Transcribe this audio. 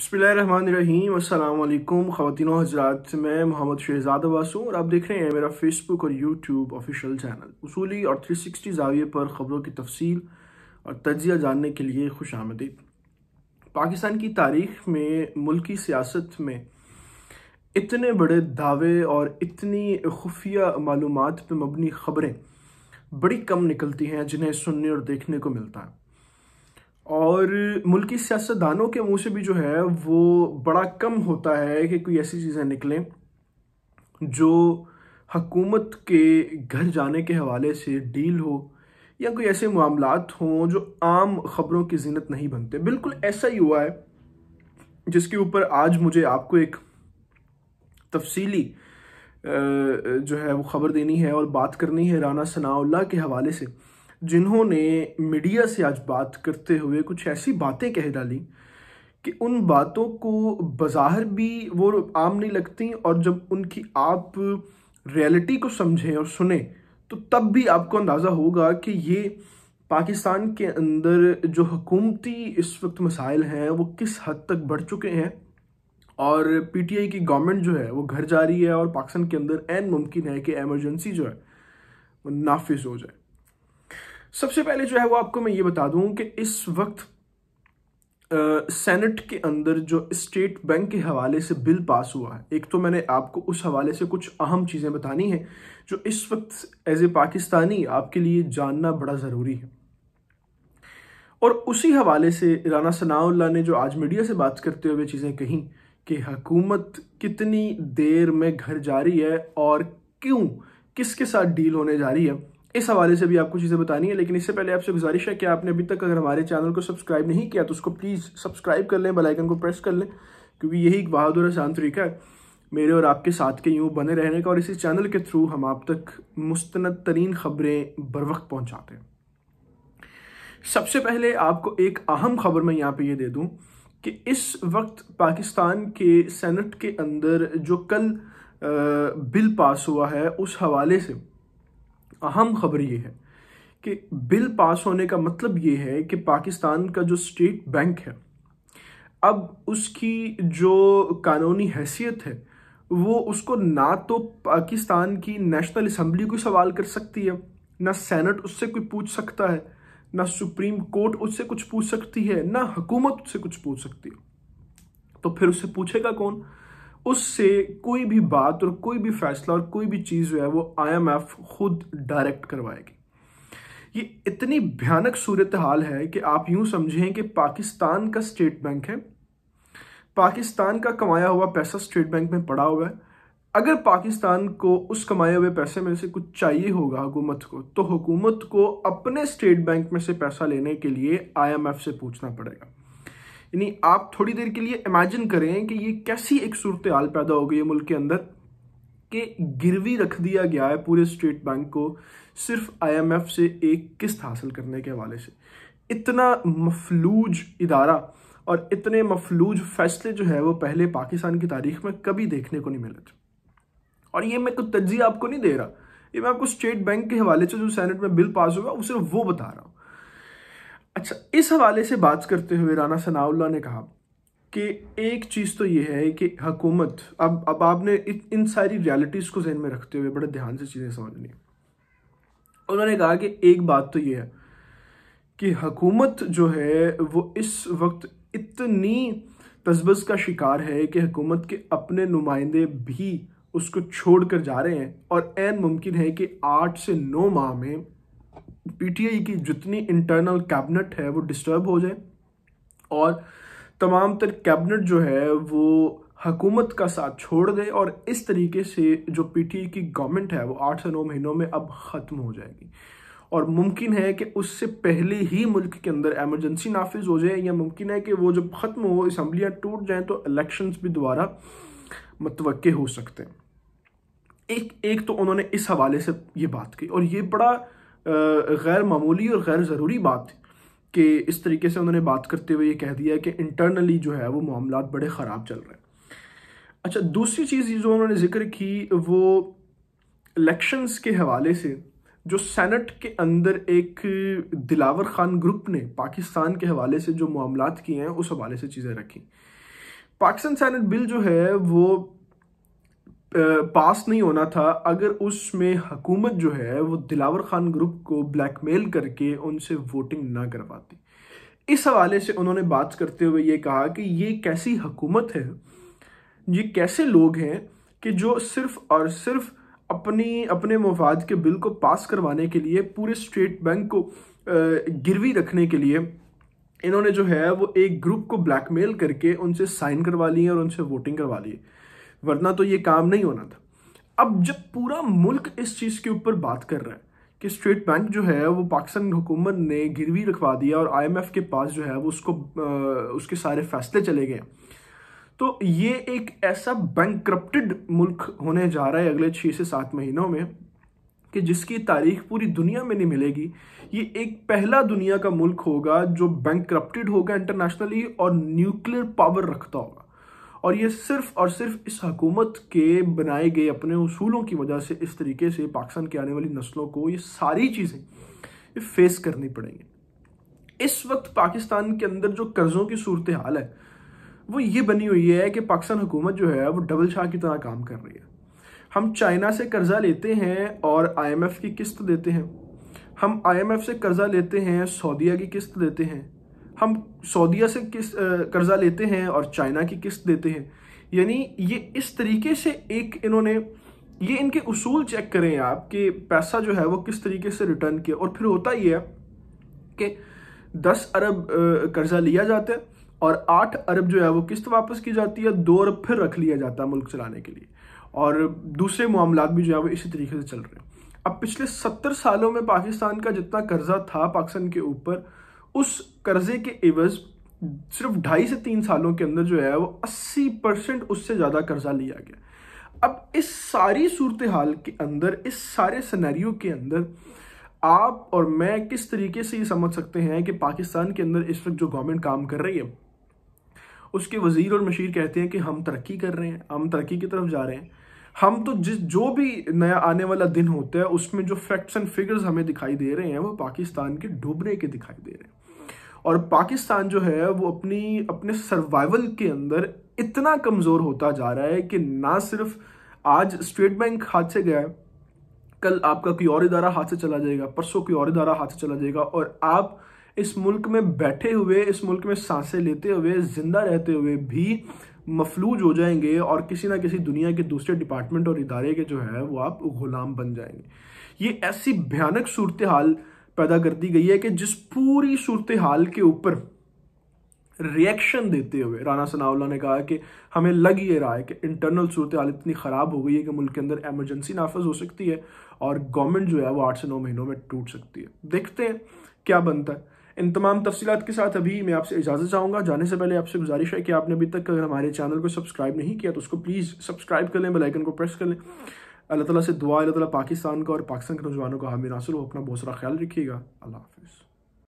बसमीम अल्लाम ख़वान हजरात मैं मोहम्मद शहजाद अब्बास हूँ और आप देख रहे हैं मेरा फेसबुक और यूट्यूब ऑफिशियल चैनल उसूली और 360 जाविये पर ख़बरों की तफसील और तजिया जानने के लिए खुश आमदी पाकिस्तान की तारीख में मुल्की सियासत में इतने बड़े दावे और इतनी खुफिया मालूम पर मबनी ख़बरें बड़ी कम निकलती हैं जिन्हें सुनने और देखने को मिलता है और मुल्की सियासतदानों के मुंह से भी जो है वो बड़ा कम होता है कि कोई ऐसी चीज़ें निकलें जो हकूमत के घर जाने के हवाले से डील हो या कोई ऐसे मामला हों जो आम खबरों की जीनत नहीं बनते बिल्कुल ऐसा ही हुआ है जिसके ऊपर आज मुझे आपको एक तफसीली जो है वो ख़बर देनी है और बात करनी है राना सनाउल्ला के हवाले से जिन्होंने मीडिया से आज बात करते हुए कुछ ऐसी बातें कह डाली कि उन बातों को बाहर भी वो आम नहीं लगती और जब उनकी आप रियलिटी को समझें और सुने तो तब भी आपको अंदाज़ा होगा कि ये पाकिस्तान के अंदर जो हकूमती इस वक्त मसाइल हैं वो किस हद तक बढ़ चुके हैं और पीटीआई की गवर्नमेंट जो है वो घर जा रही है और पाकिस्तान के अंदर एन मुमकिन है कि एमरजेंसी जो है वो नाफिज हो जाए सबसे पहले जो है वो आपको मैं ये बता दूं कि इस वक्त सेनेट के अंदर जो स्टेट बैंक के हवाले से बिल पास हुआ है एक तो मैंने आपको उस हवाले से कुछ अहम चीज़ें बतानी हैं जो इस वक्त एज ए पाकिस्तानी आपके लिए जानना बड़ा ज़रूरी है और उसी हवाले से राना सनाउल्ला ने जो आज मीडिया से बात करते हुए चीज़ें कहीं कि हकूमत कितनी देर में घर जा रही है और क्यों किसके साथ डील होने जा रही है इस हवाले से भी आपको चीज़ें बतानी है लेकिन इससे पहले आपसे गुजारिश है कि आपने अभी तक अगर हमारे चैनल को सब्सक्राइब नहीं किया तो उसको प्लीज़ सब्सक्राइब कर लें बेलाइकन को प्रेस कर लें क्योंकि यही एक बहादुर आसान तरीका है मेरे और आपके साथ के यूँ बने रहने का और इसी चैनल के थ्रू हम आप तक मुस्तंद तरीन खबरें बर वक्त पहुँचाते हैं सबसे पहले आपको एक अहम खबर मैं यहाँ पे ये यह दे दूँ कि इस वक्त पाकिस्तान के सेनेट के अंदर जो कल बिल पास हुआ है उस हवाले से अहम खबर ये है कि बिल पास होने का मतलब ये है कि पाकिस्तान का जो स्टेट बैंक है अब उसकी जो कानूनी हैसियत है वो उसको ना तो पाकिस्तान की नेशनल असम्बली कोई सवाल कर सकती है ना सेनेट उससे कोई पूछ सकता है ना सुप्रीम कोर्ट उससे कुछ पूछ सकती है ना हुकूमत उससे कुछ पूछ सकती है तो फिर उससे पूछेगा कौन उससे कोई भी बात और कोई भी फैसला और कोई भी चीज़ जो है वो आईएमएफ खुद डायरेक्ट करवाएगी ये इतनी भयानक सूरत हाल है कि आप यूं समझें कि पाकिस्तान का स्टेट बैंक है पाकिस्तान का कमाया हुआ पैसा स्टेट बैंक में पड़ा हुआ है अगर पाकिस्तान को उस कमाए हुए पैसे में से कुछ चाहिए होगा हुकूमत को तो हुकूमत को अपने स्टेट बैंक में से पैसा लेने के लिए आईएमएफ से पूछना पड़ेगा यानी आप थोड़ी देर के लिए इमेजिन करें कि ये कैसी एक सूरत हाल पैदा हो गई है मुल्क के अंदर कि गिरवी रख दिया गया है पूरे स्टेट बैंक को सिर्फ आईएमएफ से एक किस्त हासिल करने के हवाले से इतना मफलूज इदारा और इतने मफलूज फैसले जो है वो पहले पाकिस्तान की तारीख में कभी देखने को नहीं मिले और ये मैं कुछ तजी आपको नहीं दे रहा ये मैं आपको स्टेट बैंक के हवाले से जो सैनेट में बिल पास हुआ वो सिर्फ वो बता रहा हूँ अच्छा इस हवाले से बात करते हुए राना सनाउल्ला ने कहा कि एक चीज़ तो ये है कि हकूमत अब अब आपने इन सारी रियलिटीज़ को जहन में रखते हुए बड़े ध्यान से चीज़ें समझनी उन्होंने कहा कि एक बात तो ये है कि हकूमत जो है वो इस वक्त इतनी तजबज़ का शिकार है कि हकूमत के अपने नुमाइंदे भी उसको छोड़ कर जा रहे हैं और एन मुमकिन है कि आठ से नौ माह में पीटीआई की जितनी इंटरनल कैबिनेट है वो डिस्टर्ब हो जाए और तमाम तर कैबिनेट जो है वो हकूमत का साथ छोड़ दे और इस तरीके से जो पीटीए की गवर्नमेंट है वो आठ से नौ महीनों में अब ख़त्म हो जाएगी और मुमकिन है कि उससे पहले ही मुल्क के अंदर एमरजेंसी नाफिज हो जाए या मुमकिन है कि वो जब ख़त्म हो इसम्बलियाँ टूट जाएँ तो इलेक्शंस भी दोबारा मतव हो सकते हैं एक एक तो उन्होंने इस हवाले से ये बात की और ये बड़ा गैर मामूली और गैर ज़रूरी बात थी कि इस तरीके से उन्होंने बात करते हुए ये कह दिया कि इंटरनली जो है वो मामला बड़े ख़राब चल रहे हैं अच्छा दूसरी चीज़ जो उन्होंने जिक्र की वो इलेक्शंस के हवाले से जो सेनेट के अंदर एक दिलावर खान ग्रुप ने पाकिस्तान के हवाले से जो मामला किए हैं उस हवाले से चीज़ें रखी पाकिस्तान सेनेट बिल जो है वो पास नहीं होना था अगर उसमें हकूमत जो है वो दिलावर खान ग्रुप को ब्लैकमेल करके उनसे वोटिंग ना करवाती इस हवाले से उन्होंने बात करते हुए ये कहा कि ये कैसी हकूमत है ये कैसे लोग हैं कि जो सिर्फ और सिर्फ अपनी अपने मफाद के बिल को पास करवाने के लिए पूरे स्टेट बैंक को गिरवी रखने के लिए इन्होंने जो है वो एक ग्रुप को ब्लैकमेल करके उनसे साइन करवा लिए और उनसे वोटिंग करवा लिए वरना तो ये काम नहीं होना था अब जब पूरा मुल्क इस चीज़ के ऊपर बात कर रहा है कि स्टेट बैंक जो है वो पाकिस्तान हुकूमत ने गिरवी रखवा दिया और आईएमएफ के पास जो है वो उसको आ, उसके सारे फैसले चले गए तो ये एक ऐसा बैंक करप्टेड मुल्क होने जा रहा है अगले छः से सात महीनों में कि जिसकी तारीख पूरी दुनिया में नहीं मिलेगी ये एक पहला दुनिया का मुल्क होगा जो बैंक करप्टेड होगा इंटरनेशनली और न्यूक्लियर पावर रखता होगा और ये सिर्फ और सिर्फ इस हकूमत के बनाए गए अपने असूलों की वजह से इस तरीके से पाकिस्तान की आने वाली नस्लों को ये सारी चीज़ें फेस करनी पड़ेंगी इस वक्त पाकिस्तान के अंदर जो कर्ज़ों की सूरत हाल है वो ये बनी हुई है कि पाकिस्तान हुकूमत जो है वो डबल शाह की तरह काम कर रही है हम चाइना से कर्ज़ा लेते हैं और आईएमएफ की किस्त देते हैं हम आईएमएफ से कर्ज़ा लेते हैं सऊदीया की किस्त देते हैं हम सऊदीया से किस कर्ज़ा लेते हैं और चाइना की किस्त देते हैं यानी ये इस तरीके से एक इन्होंने ये इनके उसूल चेक करें आप कि पैसा जो है वो किस तरीके से रिटर्न किया और फिर होता ये है कि दस अरब कर्ज़ा लिया जाता है और आठ अरब जो है वो किस्त वापस की जाती है दो अरब फिर रख लिया जाता है मुल्क चलाने के लिए और दूसरे मामला भी जो है वो इसी तरीके से चल रहे हैं अब पिछले सत्तर सालों में पाकिस्तान का जितना कर्जा था पाकिस्तान के ऊपर उस कर्जे के एवज सिर्फ ढाई से तीन सालों के अंदर जो है वो अस्सी परसेंट उससे ज़्यादा कर्जा लिया गया अब इस सारी सूरत हाल के अंदर इस सारे सनेरियो के अंदर आप और मैं किस तरीके से ये समझ सकते हैं कि पाकिस्तान के अंदर इस वक्त जो गवर्नमेंट काम कर रही है उसके वजीर और मशीर कहते हैं कि हम तरक्की कर रहे हैं हम तरक्की की तरफ जा रहे हैं हम तो जिस जो भी नया आने वाला दिन होता है उसमें जो फैक्ट्स एंड फिगर्स हमें दिखाई दे रहे हैं वो पाकिस्तान के डूबने के दिखाई दे रहे हैं और पाकिस्तान जो है वो अपनी अपने सर्वाइवल के अंदर इतना कमज़ोर होता जा रहा है कि ना सिर्फ आज स्टेट बैंक हाथ से गया कल आपका कोई और इदारा हाथ से चला जाएगा परसों कोई और इदारा हाथ से चला जाएगा और आप इस मुल्क में बैठे हुए इस मुल्क में सांसें लेते हुए ज़िंदा रहते हुए भी मफलूज हो जाएंगे और किसी ना किसी दुनिया के दूसरे डिपार्टमेंट और इदारे के जो है वो आप ग़ुलाम बन जाएंगे ये ऐसी भयानक सूरत हाल पैदा कर दी गई है कि जिस पूरी सूरत हाल के ऊपर रिएक्शन देते हुए राना सनाउल्ला ने कहा कि हमें लग ये रहा है कि इंटरनल सूरत हाल इतनी ख़राब हो गई है कि मुल्क के अंदर एमरजेंसी नाफज हो सकती है और गवर्नमेंट जो है वो आठ से नौ महीनों में टूट सकती है देखते हैं क्या बनता है इन तमाम तफसीत के साथ अभी मैं आपसे इजाज़त चाहूँगा जाने से पहले आपसे गुजारिश है कि आपने अभी तक अगर हमारे चैनल को सब्सक्राइब नहीं किया तो उसको प्लीज़ सब्सक्राइब कर लें बेलाइकन को प्रेस कर लें अल्लाह तला से दुआ अल्लाह तला पाकिस्तान का और पाकिस्तान के नौजवानों का हामी हासिल हो अपना बहुत सारा ख्याल रखिएगा अल्लाह हाफिज़